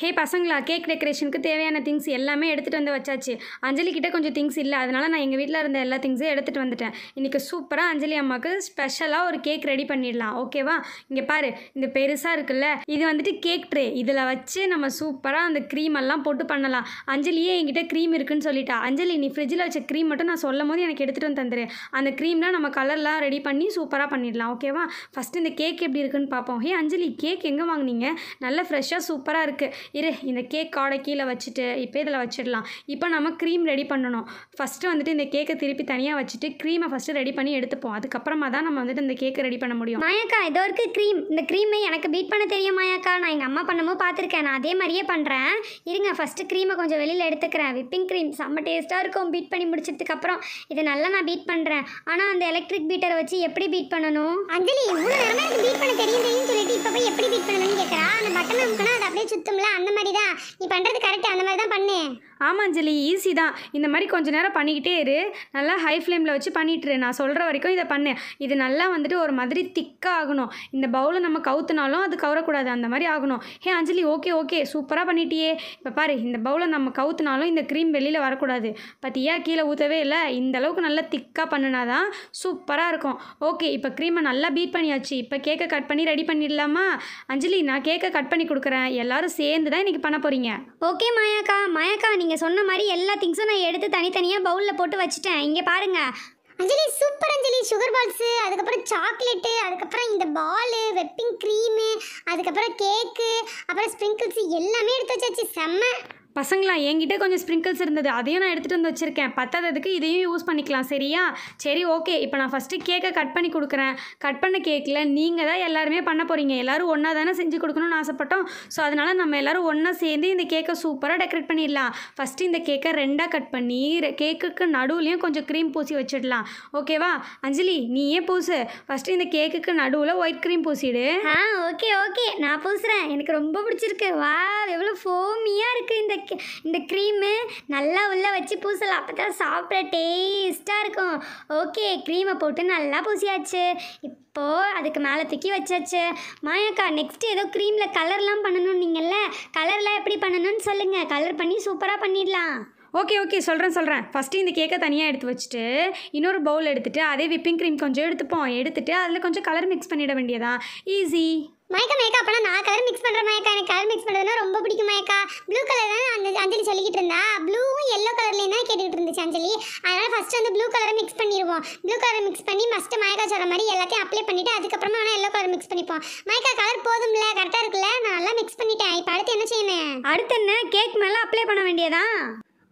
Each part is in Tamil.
ஹே பசங்களா கேக் டெக்கரேஷனுக்கு தேவையான திங்ஸ் எல்லாமே எடுத்துகிட்டு வந்து வச்சாச்சு அஞ்சலி கிட்டே கொஞ்சம் திங்ஸ் இல்லை அதனால் நான் எங்கள் வீட்டில் இருந்த எல்லா திங்ஸையும் எடுத்துகிட்டு வந்துட்டேன் இன்றைக்கி சூப்பராக அஞ்சலி அம்மாவுக்கு ஸ்பெஷலாக ஒரு கேக் ரெடி பண்ணிடலாம் ஓகேவா இங்கே பாரு இந்த பெருசாக இருக்குல்ல இது வந்துட்டு கேக் ட்ரே இதில் வச்சு நம்ம சூப்பராக அந்த க்ரீம் எல்லாம் போட்டு பண்ணலாம் அஞ்சலியே என்கிட்ட க்ரீம் இருக்குன்னு சொல்லிட்டா அஞ்சலி நீ ஃப்ரிட்ஜில் வச்ச க்ரீம் மட்டும் நான் சொல்லும் போது எனக்கு எடுத்துகிட்டு வந்து தந்துடுறேன் அந்த க்ரீம்லாம் நம்ம கலர்லாம் ரெடி பண்ணி சூப்பராக பண்ணிடலாம் ஓகேவா ஃபஸ்ட்டு இந்த கேக் எப்படி இருக்குன்னு பார்ப்போம் ஹே அஞ்சலி கேக் எங்கே வாங்கினீங்க நல்லா ஃப்ரெஷ்ஷாக சூப்பராக இருக்குது இரு இந்த கேக் காடை கீழே வச்சுட்டு இப்போ இதில் வச்சிடலாம் இப்போ நம்ம க்ரீம் ரெடி பண்ணணும் ஃபஸ்ட்டு வந்துட்டு இந்த கேக்கை திருப்பி தனியாக வச்சுட்டு க்ரீமை ஃபஸ்ட்டு ரெடி பண்ணி எடுத்துப்போம் அதுக்கப்புறமா தான் நம்ம வந்துட்டு இந்த கேக்கை ரெடி பண்ண முடியும் மாயாக்கா ஏதோ இருக்குது க்ரீம் இந்த க்ரீமை எனக்கு பீட் பண்ண தெரியும் மாயாக்கா நான் எங்கள் அம்மா பண்ணமோ பார்த்துருக்கேன் நான் அதே மாதிரியே பண்ணுறேன் இருங்க ஃபஸ்ட்டு க்ரீமை கொஞ்சம் வெளியில் எடுத்துக்கிறேன் விப்பிங் க்ரீம் செம்ம டேஸ்ட்டாக இருக்கும் பீட் பண்ணி முடிச்சதுக்கப்புறம் இதை நல்லா நான் பீட் பண்ணுறேன் ஆனால் அந்த எலக்ட்ரிக் பீட்டரை வச்சு எப்படி பீட் பண்ணணும் அஞ்சலி இவ்வளோ எனக்கு பீட் பண்ண தெரியும் தெரியும் சொல்லிட்டு இப்போ போய் எப்படி பீட் பண்ணணும்னு கேட்குறா அந்த பட்டன் அமுக்கினா அதை அப்படியே சுத்தம்ல அந்த மாதிரி தான் நீ பண்ணுறது கரெக்டாக அந்த மாதிரி தான் பண்ணு ஆமாம் அஞ்சலி ஈஸி தான் இந்த மாதிரி கொஞ்சம் நேரம் பண்ணிக்கிட்டே இரு நல்லா ஹை ஃப்ளேமில் வச்சு பண்ணிட்டுரு நான் சொல்கிற வரைக்கும் இதை பண்ணு இது நல்லா வந்துட்டு ஒரு மாதிரி திக்காக ஆகணும் இந்த பவுலை நம்ம கவுத்துனாலும் அது கவரக்கூடாது அந்த மாதிரி ஆகணும் ஹே அஞ்சலி ஓகே ஓகே சூப்பராக பண்ணிட்டியே இப்போ பாரு இந்த பவுலை நம்ம கவுத்துனாலும் இந்த க்ரீம் வெளியில் வரக்கூடாது பத்தியா கீழே ஊற்றவே இல்லை இந்த அளவுக்கு நல்லா திக்காக பண்ணினா தான் சூப்பராக இருக்கும் ஓகே இப்போ க்ரீமை நல்லா பீட் பண்ணியாச்சு இப்போ கேக்கை கட் பண்ணி ரெடி பண்ணிடலாமா அஞ்சலி நான் கேக்கை கட் பண்ணி கொடுக்குறேன் எல்லோரும் சேர்ந்து சேர்ந்து தான் இன்றைக்கி பண்ண போகிறீங்க ஓகே மாயாக்கா மாயாக்கா நீங்கள் சொன்ன மாதிரி எல்லா திங்ஸும் நான் எடுத்து தனித்தனியாக பவுலில் போட்டு வச்சுட்டேன் இங்கே பாருங்கள் Anjali super Anjali sugar balls அதுக்கப்புறம் சாக்லேட்டு அதுக்கப்புறம் இந்த பாலு வெப்பிங் க்ரீமு அதுக்கப்புறம் கேக்கு அப்புறம் ஸ்ப்ரிங்கிள்ஸு எல்லாமே எடுத்து வச்சாச்சு செம்ம பசங்களா என்கிட்ட கொஞ்சம் ஸ்ப்ரிங்கிள்ஸ் இருந்தது அதையும் நான் எடுத்துகிட்டு வந்து வச்சுருக்கேன் பத்தாததுக்கு இதையும் யூஸ் பண்ணிக்கலாம் சரியா சரி ஓகே இப்போ நான் ஃபஸ்ட்டு கேக்கை கட் பண்ணி கொடுக்குறேன் கட் பண்ண கேக்கில் நீங்கள் தான் எல்லாருமே பண்ண போகிறீங்க எல்லோரும் ஒன்றா தானே செஞ்சு கொடுக்கணும்னு ஆசைப்பட்டோம் ஸோ அதனால் நம்ம எல்லோரும் ஒன்றா சேர்ந்து இந்த கேக்கை சூப்பராக டெக்கரேட் பண்ணிடலாம் ஃபஸ்ட்டு இந்த கேக்கை ரெண்டாக கட் பண்ணி கேக்குக்கு நடுவுலையும் கொஞ்சம் க்ரீம் பூசி வச்சிடலாம் ஓகேவா அஞ்சலி நீயே பூசு ஃபஸ்ட்டு இந்த கேக்குக்கு நடுவில் ஒயிட் க்ரீம் பூசிடு ஆ ஓகே ஓகே நான் பூசுகிறேன் எனக்கு ரொம்ப பிடிச்சிருக்கு வா எவ்வளோ ஃபோமியாக இருக்குது இந்த இந்த க்ரீமு நல்லா உள்ளே வச்சு பூசலாம் அப்போ தான் சாப்பிட டேஸ்ட்டாக இருக்கும் ஓகே க்ரீமை போட்டு நல்லா பூசியாச்சு இப்போது அதுக்கு மேலே தூக்கி வச்சாச்சு மாயாக்கா நெக்ஸ்ட்டு ஏதோ க்ரீமில் கலர்லாம் பண்ணணும் நீங்கள்ல கலர்லாம் எப்படி பண்ணணும்னு சொல்லுங்கள் கலர் பண்ணி சூப்பராக பண்ணிடலாம் ஓகே ஓகே சொல்கிறேன் சொல்கிறேன் ஃபஸ்ட்டு இந்த கேக்கை தனியாக எடுத்து வச்சுட்டு இன்னொரு பவுல் எடுத்துகிட்டு அதே விப்பிங் க்ரீம் கொஞ்சம் எடுத்துப்போம் எடுத்துகிட்டு அதில் கொஞ்சம் கலர் மிக்ஸ் பண்ணிட வேண்டியதான் ஈஸி மயக்கா மயக்கா அப்பனா நான் கலர் மிக்ஸ் பண்ணுற மயக்கா எனக்கு கலர் மிக்ஸ் பண்ணுறதுனா ரொம்ப பிடிக்கும் மயக்கா ப்ளூ கலர் தான் அந்த அஞ்சலி சொல்லிக்கிட்டு இருந்தா ப்ளூவும் எல்லோ கலர்லேயும் தான் கேட்டுக்கிட்டு இருந்துச்சு அஞ்சலி அதனால் ஃபஸ்ட்டு வந்து ப்ளூ கலரை மிக்ஸ் பண்ணிடுவோம் ப்ளூ கலரை மிக்ஸ் பண்ணி ஃபஸ்ட்டு மயக்கா சொல்கிற மாதிரி எல்லாத்தையும் அப்ளை பண்ணிவிட்டு அதுக்கப்புறமா ஆனால் எல்லோ கலர் மிக்ஸ் பண்ணிப்போம் மயக்கா கலர் போதும்ல கரெக்டாக இருக்குல்ல நான் நல்லா மிக்ஸ் பண்ணிட்டேன் இப்போ அடுத்து என்ன செய்யணும் அடுத்து என்ன கேக் மேலே அப்ளை பண்ண வேண்டியதான்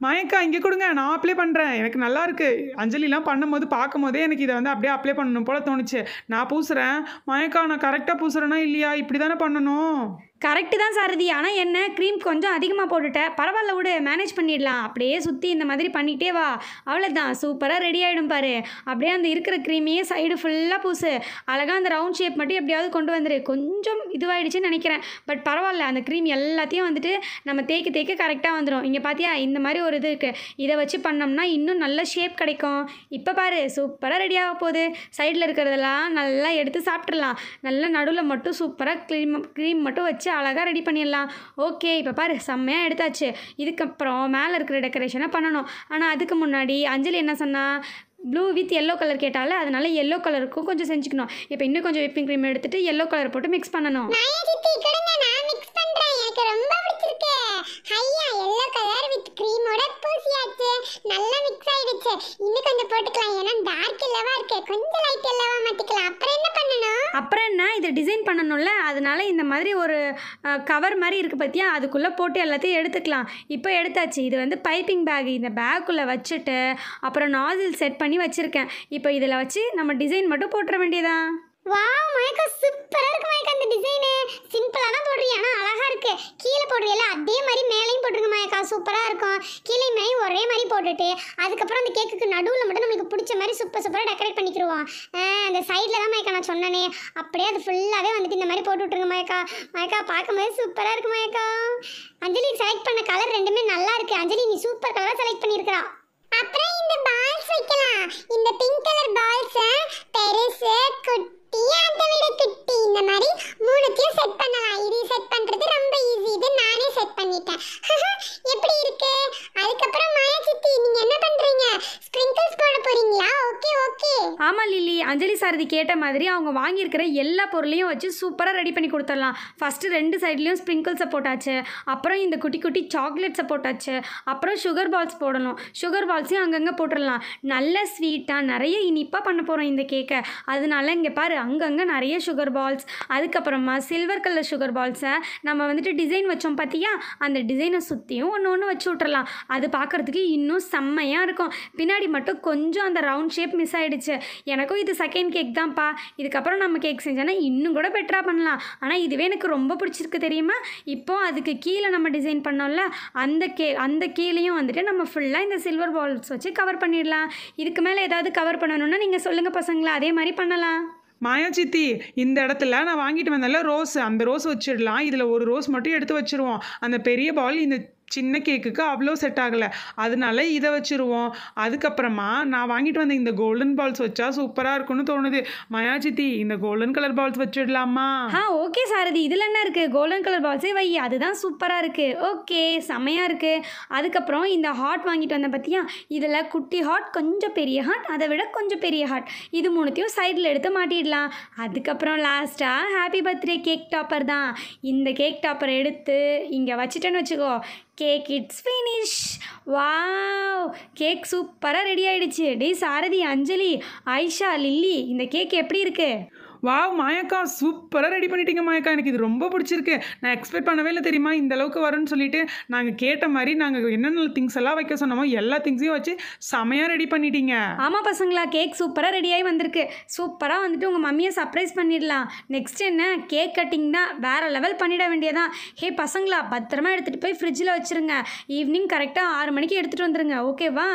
மாயக்கா இங்கே கொடுங்க நான் அப்ளை பண்ணுறேன் எனக்கு நல்லா இருக்குது அஞ்சலிலாம் பண்ணும்போது பார்க்கும்போதே எனக்கு இதை வந்து அப்படியே அப்ளை பண்ணணும் போல் தோணுச்சு நான் பூசுகிறேன் மாயக்கா நான் கரெக்டாக பூசுகிறேன்னா இல்லையா இப்படி தானே பண்ணணும் கரெக்டு தான் சாரதி ஆனால் என்ன க்ரீம் கொஞ்சம் அதிகமாக போட்டுட்ட பரவாயில்ல விடு மேனேஜ் பண்ணிடலாம் அப்படியே சுற்றி இந்த மாதிரி பண்ணிகிட்டே வா அவ்வளோதான் சூப்பராக ரெடி ஆகிடும் பாரு அப்படியே அந்த இருக்கிற க்ரீமையே சைடு ஃபுல்லாக பூசு அழகாக அந்த ரவுண்ட் ஷேப் மட்டும் எப்படியாவது கொண்டு வந்துரு கொஞ்சம் இதுவாகிடுச்சுன்னு நினைக்கிறேன் பட் பரவாயில்ல அந்த க்ரீம் எல்லாத்தையும் வந்துட்டு நம்ம தேய்க்க தேய்க்க கரெக்டாக வந்துடும் இங்கே பார்த்தியா இந்த மாதிரி ஒரு இது இருக்குது இதை வச்சு பண்ணோம்னா இன்னும் நல்ல ஷேப் கிடைக்கும் இப்போ பாரு சூப்பராக ரெடியாக போகுது சைடில் இருக்கிறதெல்லாம் நல்லா எடுத்து சாப்பிட்றலாம் நல்லா நடுவில் மட்டும் சூப்பராக க்ரீம் க்ரீம் மட்டும் வச்சு அழகாக ரெடி பண்ணிடலாம் ஓகே இப்போ பாரு செம்மையாக எடுத்தாச்சு இதுக்கப்புறம் மேலே இருக்கிற டெக்கரேஷனை பண்ணணும் ஆனால் அதுக்கு முன்னாடி அஞ்சலி என்ன சொன்னால் ப்ளூ வித் எல்லோ கலர் கேட்டாலே அதனால எல்லோ கலருக்கும் கொஞ்சம் செஞ்சுக்கணும் இப்போ இன்னும் கொஞ்சம் விப்பிங் க்ரீம் எடுத்துட்டு எல்லோ கலர் போட்டு மிக்ஸ் பண்ணணும் நல்லா இன்னும் கொஞ்சம் போட்டுக்கலாம் ஏன்னா டார்க் எல்லவா இருக்கு கொஞ்சம் லைட் எல்லவா மாத்திக்கலாம் அப்புறம் என்ன பண்ணணும் அப்புறம் என்ன இதை டிசைன் பண்ணணும்ல அதனால் இந்த மாதிரி ஒரு கவர் மாதிரி இருக்குது பார்த்தியா அதுக்குள்ளே போட்டு எல்லாத்தையும் எடுத்துக்கலாம் இப்போ எடுத்தாச்சு இது வந்து பைப்பிங் பேக் இந்த பேக்குள்ளே வச்சுட்டு அப்புறம் நாசில் செட் பண்ணி வச்சுருக்கேன் இப்போ இதில் வச்சு நம்ம டிசைன் மட்டும் போட்டுற வேண்டியதான் வாவ் மயக்கா சூப்பரா இருக்கு மயக்கா இந்த டிசைன் சிம்பிளா தான் போடுறீங்க ஆனா அழகா இருக்கு கீழே போடுறீல அதே மாதிரி மேலையும் போட்டுருங்க மயக்கா சூப்பரா இருக்கும் கீழே மேலையும் ஒரே மாதிரி போட்டுட்டு அதுக்கப்புறம் அந்த கேக்குக்கு நடுவில் மட்டும் நம்மளுக்கு பிடிச்ச மாதிரி சூப்பர் சூப்பராக டெக்கரேட் பண்ணிக்கிருவோம் அந்த சைடில் தான் மயக்கா நான் சொன்னனே அப்படியே அது ஃபுல்லாகவே வந்துட்டு இந்த மாதிரி போட்டு விட்ருங்க மயக்கா மயக்கா பார்க்கும்போது சூப்பராக இருக்கு மயக்கா அஞ்சலி செலக்ட் பண்ண கலர் ரெண்டுமே நல்லா இருக்கு அஞ்சலி நீ சூப்பர் கலராக செலக்ட் பண்ணியிருக்கிறா அப்புறம் இந்த பால்ஸ் வைக்கலாம் இந்த பிங்க் கலர் பால்ஸை பெருசு குட்டி சாரதி கேட்ட மாதிரி அவங்க வாங்கியிருக்கிற எல்லா பொருளையும் வச்சு சூப்பராக ரெடி பண்ணி கொடுத்துடலாம் ஃபஸ்ட்டு ரெண்டு சைட்லேயும் ஸ்ப்ரிங்கிள்ஸை போட்டாச்சு அப்புறம் இந்த குட்டி குட்டி சாக்லேட்ஸை போட்டாச்சு அப்புறம் சுகர் பால்ஸ் போடணும் சுகர் பால்ஸையும் அங்கங்கே போட்டுடலாம் நல்ல ஸ்வீட்டாக நிறைய இனிப்பாக பண்ண போகிறோம் இந்த கேக்கை அதனால இங்கே பாரு அங்கங்கே நிறைய சுகர் பால்ஸ் அதுக்கப்புறமா சில்வர் கலர் சுகர் பால்ஸை நம்ம வந்துட்டு டிசைன் வச்சோம் பார்த்தியா அந்த டிசைனை சுற்றியும் ஒன்று ஒன்று வச்சு விட்றலாம் அது பார்க்குறதுக்கு இன்னும் செம்மையாக இருக்கும் பின்னாடி மட்டும் கொஞ்சம் அந்த ரவுண்ட் ஷேப் மிஸ் ஆகிடுச்சு எனக்கும் இது செகண்ட் கேக் தான்ப்பா இதுக்கப்புறம் நம்ம கேக் செஞ்சோன்னா இன்னும் கூட பெட்டராக பண்ணலாம் ஆனால் இதுவே எனக்கு ரொம்ப பிடிச்சிருக்கு தெரியுமா இப்போ அதுக்கு கீழே நம்ம டிசைன் பண்ணோம்ல அந்த கே அந்த கீழேயும் வந்துட்டு நம்ம ஃபுல்லாக இந்த சில்வர் பால்ஸ் வச்சு கவர் பண்ணிடலாம் இதுக்கு மேலே ஏதாவது கவர் பண்ணணும்னா நீங்கள் சொல்லுங்கள் பசங்களா அதே மாதிரி பண்ணலாம் மாயா சித்தி இந்த இடத்துல நான் வாங்கிட்டு வந்தேன்ல ரோஸ் அந்த ரோஸ் வச்சிடலாம் இதில் ஒரு ரோஸ் மட்டும் எடுத்து வச்சிருவோம் அந்த பெரிய பால் இந்த சின்ன கேக்குக்கு அவ்வளோ செட் ஆகலை அதனால இதை வச்சுருவோம் அதுக்கப்புறமா நான் வாங்கிட்டு வந்த இந்த கோல்டன் பால்ஸ் வச்சா சூப்பராக இருக்கும்னு தோணுது மயாஜித்தி இந்த கோல்டன் கலர் பால்ஸ் வச்சிடலாமா ஆ ஓகே சாரதி இதில் என்ன இருக்குது கோல்டன் கலர் பால்ஸே வை அதுதான் சூப்பராக இருக்குது ஓகே செம்மையாக இருக்குது அதுக்கப்புறம் இந்த ஹாட் வாங்கிட்டு வந்த பார்த்தியா இதில் குட்டி ஹாட் கொஞ்சம் பெரிய ஹாட் அதை விட கொஞ்சம் பெரிய ஹாட் இது மூணுத்தையும் சைடில் எடுத்து மாட்டிடலாம் அதுக்கப்புறம் லாஸ்ட்டாக ஹாப்பி பர்த்டே கேக் டாப்பர் தான் இந்த கேக் டாப்பரை எடுத்து இங்கே வச்சுட்டேன்னு வச்சுக்கோ cake it's finish wow cake சூப்பராக ரெடி ஆகிடுச்சு டே சாரதி அஞ்சலி ஆயிஷா லில்லி இந்த கேக் எப்படி இருக்குது வாவ் மாயக்கா சூப்பராக ரெடி பண்ணிட்டீங்க மாயக்கா எனக்கு இது ரொம்ப பிடிச்சிருக்கு நான் எக்ஸ்பெக்ட் பண்ணவே இல்லை தெரியுமா இந்த அளவுக்கு வரும்னு சொல்லிட்டு நாங்கள் கேட்ட மாதிரி நாங்கள் என்னென்ன திங்ஸ் எல்லாம் வைக்க சொன்னோமோ எல்லா திங்ஸையும் வச்சு செமையாக ரெடி பண்ணிட்டீங்க ஆமாம் பசங்களா கேக் சூப்பராக ரெடியாகி வந்திருக்கு சூப்பராக வந்துட்டு உங்கள் மம்மியை சர்ப்ரைஸ் பண்ணிடலாம் நெக்ஸ்ட் என்ன கேக் கட்டிங் தான் வேறு லெவல் பண்ணிட வேண்டியதான் ஹே பசங்களா பத்திரமா எடுத்துகிட்டு போய் ஃப்ரிட்ஜில் வச்சுருங்க ஈவினிங் கரெக்டாக ஆறு மணிக்கு எடுத்துகிட்டு வந்துடுங்க ஓகேவா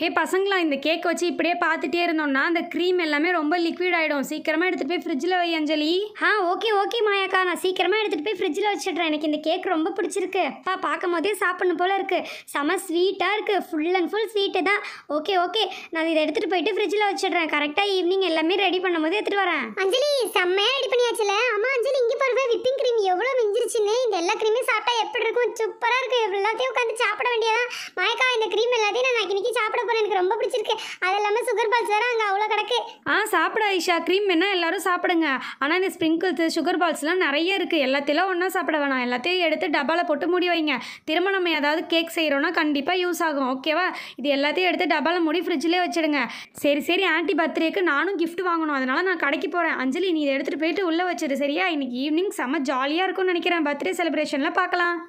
ஹே பசங்களா இந்த கேக் வச்சு இப்படியே பார்த்துட்டே இருந்தோம்னா அந்த க்ரீம் எல்லாமே ரொம்ப லிக்விட் ஆகிடும் சீக்கிரமாக எடுத்துகிட்டு போய் ஃப்ரிட்ஜில் வை அஞ்சலி ஆ ஓகே ஓகே மாயாக்கா நான் சீக்கிரமாக எடுத்துகிட்டு போய் ஃப்ரிட்ஜில் வச்சிடுறேன் எனக்கு இந்த கேக் ரொம்ப பிடிச்சிருக்கு அப்பா பார்க்கும் போதே சாப்பிட்ணும் போல் இருக்குது செம ஸ்வீட்டாக இருக்குது ஃபுல் அண்ட் ஃபுல் ஸ்வீட்டு தான் ஓகே ஓகே நான் இதை எடுத்துகிட்டு போயிட்டு ஃப்ரிட்ஜில் வச்சிடுறேன் கரெக்டாக ஈவினிங் எல்லாமே ரெடி போது எடுத்துகிட்டு வரேன் அஞ்சலி செம்மையாக ரெடி பண்ணியாச்சுல அம்மா அஞ்சலி இங்கே பாருவே விப்பிங் க்ரீம் எவ்வளோ மிஞ்சிருச்சுன்னு இந்த எல்லா க்ரீமே சாப்பிட்டா எப்படி இருக்கும் சூப்பராக இருக்குது எல்லாத்தையும் உட்காந்து சாப்பிட வேண்டியதான் மாயக்கா இந்த க்ரீம் எல்லாத்தையும் நான் இன்னைக்கு சாப்பிட எனக்கு ரொம்ப பிடிச்சிருக்கு அது எல்லாமே சுகர் பால்ஸ் வேறு அங்கே அவ்வளோ கிடக்கு ஆ சாப்பிட ஐஷா க்ரீம் வேணால் எல்லாரும் சாப்பிடுங்க ஆனால் இந்த ஸ்ப்ரிங்கிள்ஸு சுகர் பால்ஸ்லாம் நிறைய இருக்குது எல்லாத்தையும் ஒன்றா சாப்பிட வேணாம் எல்லாத்தையும் எடுத்து டப்பாவில் போட்டு மூடி வைங்க திரும்ப நம்ம ஏதாவது கேக் செய்கிறோன்னா கண்டிப்பாக யூஸ் ஆகும் ஓகேவா இது எல்லாத்தையும் எடுத்து டப்பாவில் மூடி ஃப்ரிட்ஜ்லேயே வச்சுடுங்க சரி சரி ஆன்ட்டி பர்த்டேக்கு நானும் கிஃப்ட் வாங்கணும் அதனால் நான் கடைக்கு போகிறேன் அஞ்சலி நீ இதை எடுத்துகிட்டு போயிட்டு உள்ளே வச்சிரு சரியா இன்னைக்கு ஈவினிங் செம்ம ஜாலியாக இருக்கும்னு நினைக்கிறேன் பர்த்டே செலிப்ரேஷனில் பார்க்கலாம்